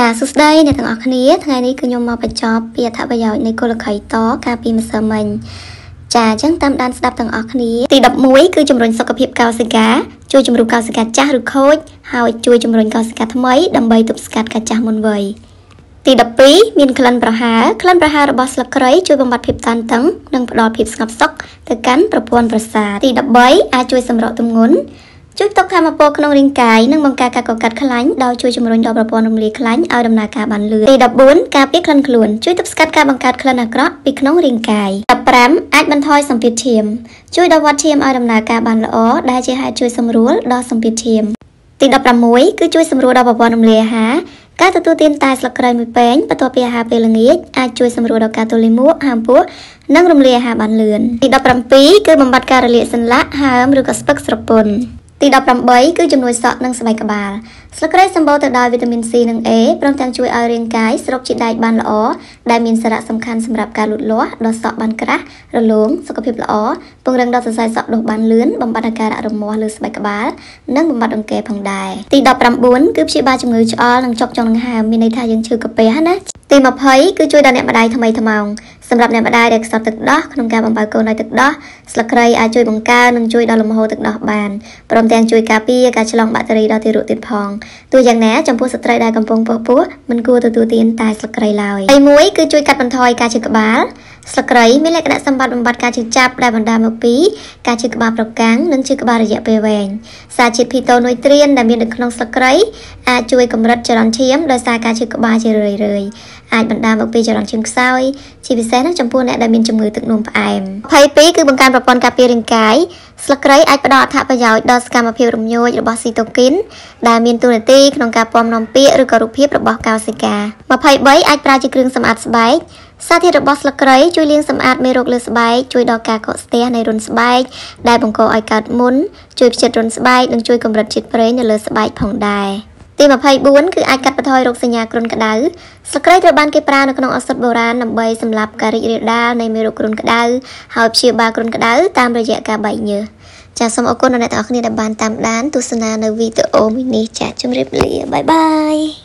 ចាសួស្តីអ្នកទាំងអស់គ្នាថ្ងៃនេះគឺខ្ញុំមកបញ្ចប់ពីអត្ថប្រយោជន៍នៃគុលខ័យតកាលពីម្សិលមិញចាអញ្ចឹងតាមដានស្ដាប់ទាំងអស់គ្នាទី11គឺជំរុញសុខភាពកោសិកា ជួយជំរុញកោសិកាចាស់ឬខូច ហើយជួយជំរុញកោសិកាថ្មីដើម្បីទប់ស្កាត់ការចាស់មុនវ័យទី12មានក្លិនប្រហើរក្លិនប្រហើររបស់ស្លឹកគ្រៃជួយបំបត្តិភាពតានតឹង និងផ្ដល់ភាពស្ងប់សុខទៅកាន់ប្រព័ន្ធប្រសាទទី13អាចជួយសម្រកទម្ងន់ជួយផ្ទុកធមពលក្នុងរាងកាយនិងបង្ការការកកាត់ខ្លាញ់ដោយជួយជំរុញដល់ប្រព័ន្ធរំលាយខ្លាញ់ឲ្យដំណើរការបានលឿនទី14ការពារក្លិនខ្លួនជួយទប់ស្កាត់ការបង្កើតក្លិនអាក្រក់ពីក្នុងរាងកាយ15អាចបន្ថយសម្ពាធឈាមជួយដល់វត្តឈាមឲ្យដំណើរការបានល្អដែលជាហេតុជួយសម្រួលដល់សម្ពាធឈាមទី16គឺជួយសម្រួលដល់ប្រព័ន្ធរំលាយអាហារការទទួលទានតែស្លឹកគ្រៃមួយពែងបន្ទាប់ពីអាហារពេលល្ងាចអាចជួយសម្រួលដល់ការទល់លាមកហាមពោះនិងរំលាយអាហារបានលឿនទី17គឺបំបត្តិការរលាកសន្លាក់ហើមឬក៏ស្ពឹកស្រពន់ទី18គឺចំនួនសក់និងស្បែកក្បាលស្លឹកគ្រៃសម្បូរទៅដោយវីតាមីន C និង A ព្រមទាំងជួយឲ្យរាងកាយស្រូបជាតិដែកបានល្អដែលមានសារៈសំខាន់សម្រាប់ការលូតលាស់ដល់សក់បានក្រាស់រលោងសុខភាពល្អពង្រឹងដល់សរសៃសក់ដុះបានលឿនបំបត្តិអាការៈរមាស់លើស្បែកក្បាលនិងបំបត្តិអង្គែផងដែរទី19គឺព្យាបាលជំងឺឆ្អល់និងចុកចុងដង្ហើមមានន័យថាយើងឈឺកាពះណាទី20គឺជួយដល់អ្នកម្ដាយថ្មីថ្មោងសម្រាប់អ្នកម្ដាយដែលខ្សត់ទឹកដោះក្នុងការបំបើកូនដោយទឹកដោះស្លឹកគ្រៃអាចជួយបង្កើននិងជួយដល់លំហូរទឹកដោះបានព្រមទាំងជួយការពារការឆ្លងបាក់តេរីដល់ទារកទៀតផងទោះយ៉ាងណាចំពោះស្ត្រីដែលកំពុងពពោះពោះមិនគួរទទួលទាន តែស្លឹកគ្រៃឡើយទី1គឺជួយកាត់បន្ថយការឈឺក្បាលស្លឹកគ្រៃមានលក្ខណៈសម្បត្តិបំបត្តិការឈឺចាប់ដែលបណ្ដាលមកពីការឈឺក្បាលប្រកាំងនិងឈឺក្បាលរយៈពេលវែងសារជាតិភីតូនុយត្រៀនដែលមាននៅក្នុងស្លឹកគ្រៃអាចជួយកម្រិតចរន្តឈាមដោយសារការឈឺក្បាលជារឿយៗអាចបណ្ដាលមកពីចរន្តឈាមខ្សោយជាពិសេសនឹងចំពោះអ្នកដែលមានជំងឺទឹកនោមផ្អែម22គឺបង្កើនប្រព័ន្ធការពាររាងកាយស្លឹកគ្រៃអាចផ្ដល់អត្ថប្រយោជន៍ដល់សកម្មភាពរំញោចរបស់ស៊ីតូគីនដែលមានតួនាទីក្នុងការពំនាំពាក្យឬក៏រូបភាពរបស់កោសិកា23អាចប្រើជាគ្រឿងសម្អាតស្បែកសារធាតុរបស់ស្លឹកគ្រៃជួយលាងសម្អាតមេរោគលើស្បែកជួយដល់ការកកស្ទះនៃរុនស្បែកដែលបង្កឲ្យកើតមុនជួយផ្ចិតរុនស្បែកនិងជួយកម្រិតជាតិប្រេងនៅលើស្បែកផងដែរទី24គឺអាចកាត់បន្ថយរោគសញ្ញាគ្រុនក្តៅស្លឹកគ្រៃត្រូវបានគេប្រើនៅក្នុងឱសថបុរាណដើម្បីសម្លាប់ការរីករាលដាលនៃមេរោគគ្រុនក្តៅហើយព្យាបាលគ្រុនក្តៅតាមរយៈការបែកញើសចាសសូមអរគុណដល់អ្នកទាំងអស់គ្នាដែលបានតាមដានទស្សនានៅវីដេអូមួយនេះចាសជម្រាបលាបាយបាយ